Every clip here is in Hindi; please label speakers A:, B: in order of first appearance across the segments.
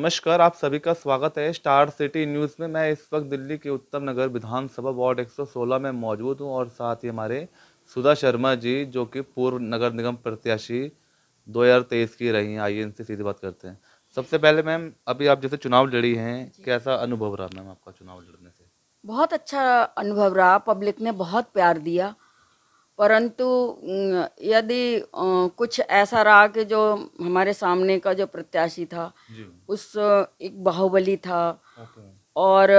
A: नमस्कार आप सभी का स्वागत है स्टार सिटी न्यूज़ में मैं इस वक्त दिल्ली के उत्तम नगर विधानसभा वार्ड 116 में मौजूद हूं और साथ ही हमारे सुधा शर्मा जी जो कि पूर्व नगर निगम प्रत्याशी 2023 की रही हैं आइए इनसे सीधी बात करते हैं सबसे पहले मैम अभी आप जैसे चुनाव लड़ी हैं कैसा अनुभव रहा मैम आपका चुनाव लड़ने से
B: बहुत अच्छा अनुभव रहा पब्लिक ने बहुत प्यार दिया परंतु यदि कुछ ऐसा रहा कि जो हमारे सामने का जो प्रत्याशी था उस एक बाहुबली था और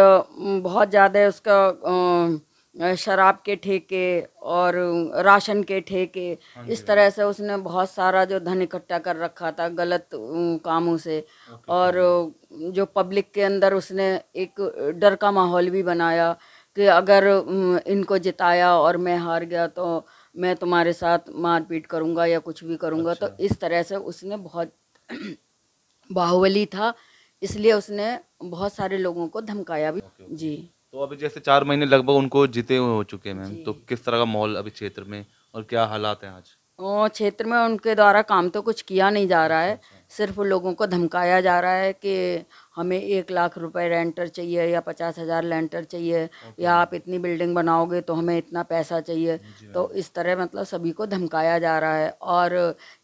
B: बहुत ज़्यादा उसका शराब के ठेके और राशन के ठेके हाँ इस तरह से उसने बहुत सारा जो धन इकट्ठा कर रखा था गलत कामों से और जो पब्लिक के अंदर उसने एक डर का माहौल भी बनाया कि अगर इनको जिताया और मैं हार गया तो मैं तुम्हारे साथ मारपीट करूँगा या कुछ भी करूँगा तो अच्छा। तो इस तरह से उसने बहुत बाहुबली था इसलिए उसने बहुत सारे लोगों को धमकाया भी ओके, ओके। जी
A: तो अभी जैसे चार महीने लगभग उनको जीते हुए हो चुके हैं मैम तो किस तरह का माहौल अभी क्षेत्र में और क्या हालात हैं आज
B: क्षेत्र में उनके द्वारा काम तो कुछ किया नहीं जा रहा है अच्छा।, अच्छा। सिर्फ लोगों को धमकाया जा रहा है कि हमें एक लाख रुपए रेंटर चाहिए या पचास हज़ार लेंटर चाहिए या आप इतनी बिल्डिंग बनाओगे तो हमें इतना पैसा चाहिए तो हाँ। इस तरह मतलब सभी को धमकाया जा रहा है और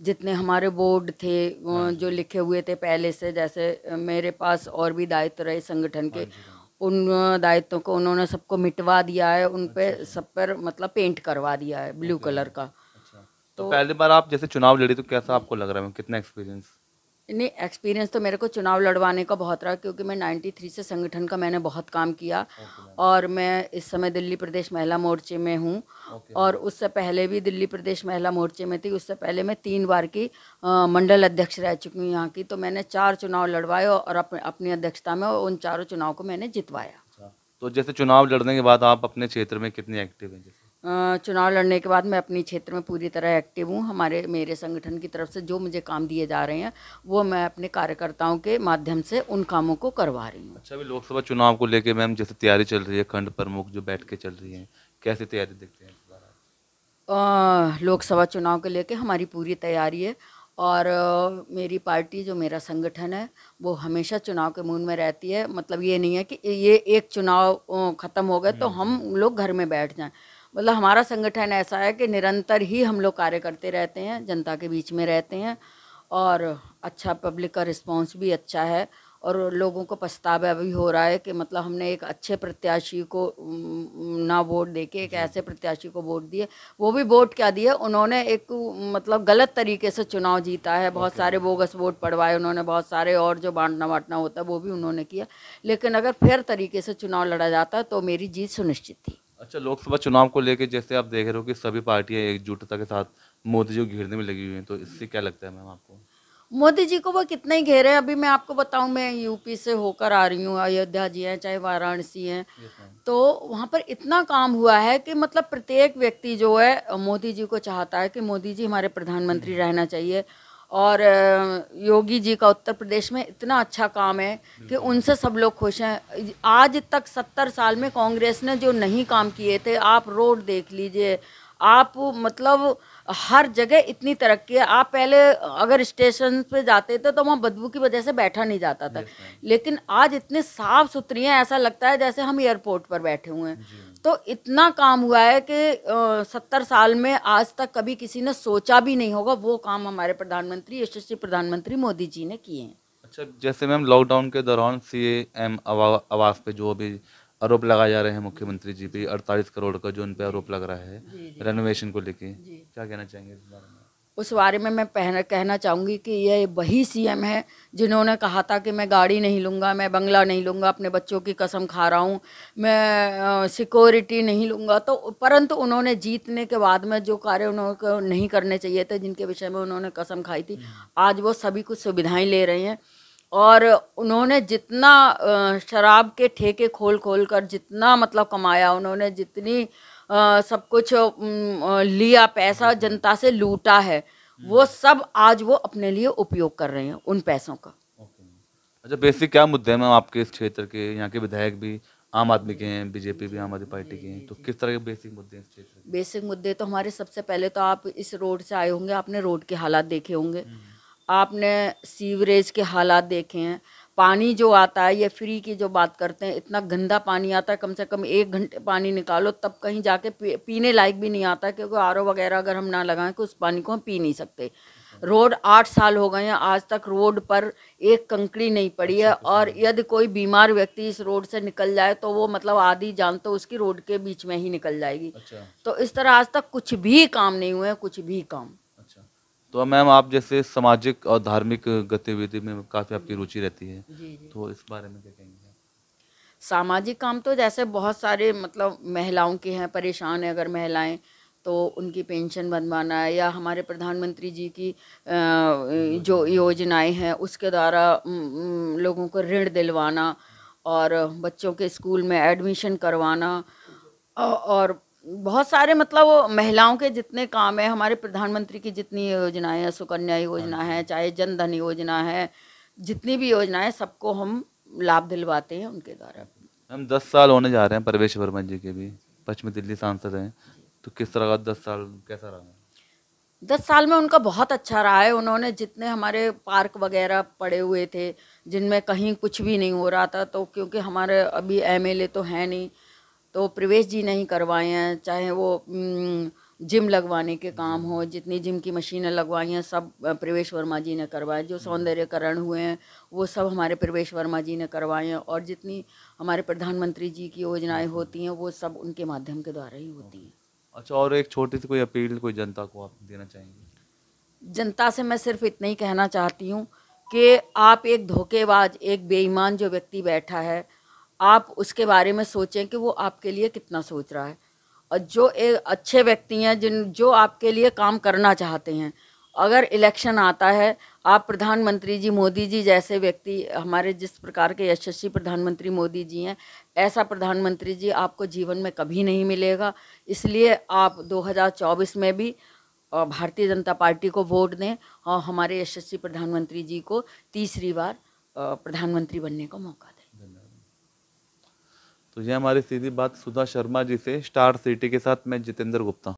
B: जितने हमारे बोर्ड थे हाँ जो लिखे हुए थे पहले से जैसे मेरे पास और भी दायित्व रहे संगठन के हाँ उन दायित्वों को उन्होंने सबको मिटवा दिया है उन पर अच्छा, अच्छा। सब पर मतलब पेंट करवा दिया है ब्लू कलर का अच्छा। तो, तो
A: पहली बार आप जैसे चुनाव लड़ी तो कैसा आपको लग रहा है मतलब कितना एक्सपीरियंस
B: नहीं एक्सपीरियंस तो मेरे को चुनाव लड़वाने का बहुत रहा क्योंकि मैं 93 से संगठन का मैंने बहुत काम किया और मैं इस समय दिल्ली प्रदेश महिला मोर्चे में हूँ और उससे पहले भी दिल्ली प्रदेश महिला मोर्चे में थी उससे पहले मैं तीन बार की मंडल अध्यक्ष रह चुकी हूँ यहाँ की तो मैंने चार चुनाव लड़वाए और अप, अपनी अध्यक्षता में उन चारों चुनाव को मैंने जितवाया अच्छा,
A: तो जैसे चुनाव लड़ने के बाद आप अपने क्षेत्र में कितने एक्टिव हैं जैसे
B: चुनाव लड़ने के बाद मैं अपने क्षेत्र में पूरी तरह एक्टिव हूँ हमारे मेरे संगठन की तरफ से जो मुझे काम दिए जा रहे हैं वो मैं अपने कार्यकर्ताओं के माध्यम से उन कामों को करवा रही हूँ अच्छा लोकसभा
A: चुनाव को लेकर मैम जैसे तैयारी चल रही है खंड प्रमुख जो बैठ के चल रही है कैसे तैयारी देखते हैं
B: लोकसभा चुनाव को लेकर हमारी पूरी तैयारी है और मेरी पार्टी जो मेरा संगठन है वो हमेशा चुनाव के मूड में रहती है मतलब ये नहीं है कि ये एक चुनाव ख़त्म हो गए तो हम लोग घर में बैठ जाएं मतलब हमारा संगठन ऐसा है कि निरंतर ही हम लोग कार्य करते रहते हैं जनता के बीच में रहते हैं और अच्छा पब्लिक का रिस्पांस भी अच्छा है और लोगों को पछतावा भी हो रहा है कि मतलब हमने एक अच्छे प्रत्याशी को ना वोट दे के एक ऐसे प्रत्याशी को वोट दिए वो भी वोट क्या दिए उन्होंने एक मतलब गलत तरीके से चुनाव जीता है बहुत सारे बोगस वोट पड़वाए उन्होंने बहुत सारे और जो बांटना बांटना होता है वो भी उन्होंने किया लेकिन अगर फिर तरीके से चुनाव लड़ा जाता तो मेरी जीत सुनिश्चित थी
A: अच्छा लोकसभा चुनाव को लेकर जैसे आप देख रहे हो कि सभी पार्टियां एकजुटता के साथ मोदी जी को घेरने में लगी हुई हैं तो इससे क्या लगता है मैम आपको
B: मोदी जी को वो कितने ही घेरे अभी मैं आपको बताऊं मैं यूपी से होकर आ रही हूँ अयोध्या जी हैं चाहे वाराणसी हैं तो वहाँ पर इतना काम हुआ है कि मतलब प्रत्येक व्यक्ति जो है मोदी जी को चाहता है कि मोदी जी हमारे प्रधानमंत्री रहना चाहिए और योगी जी का उत्तर प्रदेश में इतना अच्छा काम है कि उनसे सब लोग खुश हैं आज तक सत्तर साल में कांग्रेस ने जो नहीं काम किए थे आप रोड देख लीजिए आप मतलब हर जगह इतनी तरक्की है आप पहले अगर स्टेशन पे जाते थे तो वहाँ बदबू की वजह से बैठा नहीं जाता था लेकिन आज इतने साफ सुथरी हैं ऐसा लगता है जैसे हम एयरपोर्ट पर बैठे हुए हैं तो इतना काम हुआ है कि सत्तर साल में आज तक कभी किसी ने सोचा भी नहीं होगा वो काम हमारे प्रधानमंत्री यशस्वी प्रधानमंत्री मोदी जी ने किए हैं अच्छा
A: जैसे मैम लॉकडाउन के दौरान सी एम आवास पे जो अभी आरोप लगाए जा रहे हैं मुख्यमंत्री जी पे अड़तालीस करोड़ का जो उन आरोप लग रहा है रेनोवेशन को लेके क्या कहना चाहेंगे इस बारे में
B: उस बारे में मैं पहन, कहना चाहूँगी कि यह वही सीएम है जिन्होंने कहा था कि मैं गाड़ी नहीं लूँगा मैं बंगला नहीं लूँगा अपने बच्चों की कसम खा रहा हूँ मैं सिक्योरिटी नहीं लूँगा तो परंतु उन्होंने जीतने के बाद में जो कार्य उन्होंने नहीं करने चाहिए थे जिनके विषय में उन्होंने कसम खाई थी हम्म। आज वो सभी कुछ सुविधाएँ ले रहे हैं और उन्होंने जितना शराब के ठेके खोल खोल कर जितना मतलब कमाया उन्होंने जितनी सब कुछ लिया पैसा जनता से लूटा है हम्म। वो सब आज वो अपने लिए उपयोग कर रहे हैं उन पैसों का
A: अच्छा बेसिक क्या मुद्दे हैं मैम आपके इस क्षेत्र के यहाँ के विधायक भी आम आदमी के हैं बीजेपी भी आम आदमी पार्टी के हैं तो किस तरह के बेसिक मुद्दे हैं इस क्षेत्र
B: बेसिक मुद्दे तो हमारे सबसे पहले तो आप इस रोड से आए होंगे आपने रोड के हालात देखे होंगे हम्म। आपने सीवरेज के हालात देखे हैं पानी जो आता है ये फ्री की जो बात करते हैं इतना गंदा पानी आता है कम से कम एक घंटे पानी निकालो तब कहीं जाके पी, पीने लायक भी नहीं आता क्योंकि आर वगैरह अगर हम ना लगाएं तो उस पानी को हम पी नहीं सकते रोड आठ साल हो गए हैं आज तक रोड पर एक कंकड़ी नहीं पड़ी है अच्छा, और अच्छा। यदि कोई बीमार व्यक्ति इस रोड से निकल जाए तो वो मतलब आधी जान तो उसकी रोड के बीच में ही निकल जाएगी अच्छा। तो इस तरह आज तक कुछ भी काम नहीं हुए कुछ भी काम
A: तो मैम आप जैसे सामाजिक और धार्मिक गतिविधि में काफ़ी आपकी रुचि रहती है जी जी। तो इस बारे में क्या कहेंगे
B: सामाजिक काम तो जैसे बहुत सारे मतलब महिलाओं के हैं परेशान है अगर महिलाएं तो उनकी पेंशन बनवाना है या हमारे प्रधानमंत्री जी की जो योजनाएं हैं उसके द्वारा लोगों को ऋण दिलवाना और बच्चों के स्कूल में एडमिशन करवाना और बहुत सारे मतलब महिलाओं के जितने काम है हमारे प्रधानमंत्री की जितनी योजनाएं है सुकन्या योजना हाँ। है चाहे जनधन योजना है जितनी भी योजनाएं सबको हम लाभ दिलवाते हैं उनके द्वारा
A: हम दस साल होने जा रहे हैं परवेश वर्मा जी के भी पश्चिमी दिल्ली सांसद हैं तो किस तरह का दस साल कैसा रहा
B: दस साल में उनका बहुत अच्छा रहा है उन्होंने जितने हमारे पार्क वगैरह पड़े हुए थे जिनमें कहीं कुछ भी नहीं हो रहा था तो क्योंकि हमारे अभी एमएलए तो है नहीं तो प्रवेश जी नहीं करवाए हैं चाहे वो जिम लगवाने के काम हो जितनी जिम की मशीनें लगवाई हैं सब प्रवेश वर्मा जी ने करवाए जो हम्म। सौंदर्यकरण हुए हैं वो सब हमारे प्रवेश वर्मा जी ने करवाए हैं और जितनी हमारे प्रधानमंत्री जी की योजनाएं हम्म। होती हैं वो सब उनके माध्यम के द्वारा ही होती हैं हम्म।
A: अच्छा और एक छोटी सी कोई अपील कोई जनता को आप देना चाहेंगे
B: जनता से मैं सिर्फ इतना ही कहना चाहती हूँ कि आप एक धोखेबाज एक बेईमान जो व्यक्ति बैठा है आप उसके बारे में सोचें कि वो आपके लिए कितना सोच रहा है और जो एक अच्छे व्यक्ति हैं जिन जो आपके लिए काम करना चाहते हैं अगर इलेक्शन आता है आप प्रधानमंत्री जी मोदी जी जैसे व्यक्ति हमारे जिस प्रकार के यशस्वी प्रधानमंत्री मोदी जी हैं ऐसा प्रधानमंत्री जी आपको जीवन में कभी नहीं मिलेगा इसलिए आप 2024 में भी भारतीय जनता पार्टी को वोट दें और हमारे यशस्वी प्रधानमंत्री जी को तीसरी बार प्रधानमंत्री बनने का मौका दें
A: तो ये हमारी सीधी बात सुधा शर्मा जी से स्टार सिटी के साथ मैं जितेंद्र गुप्ता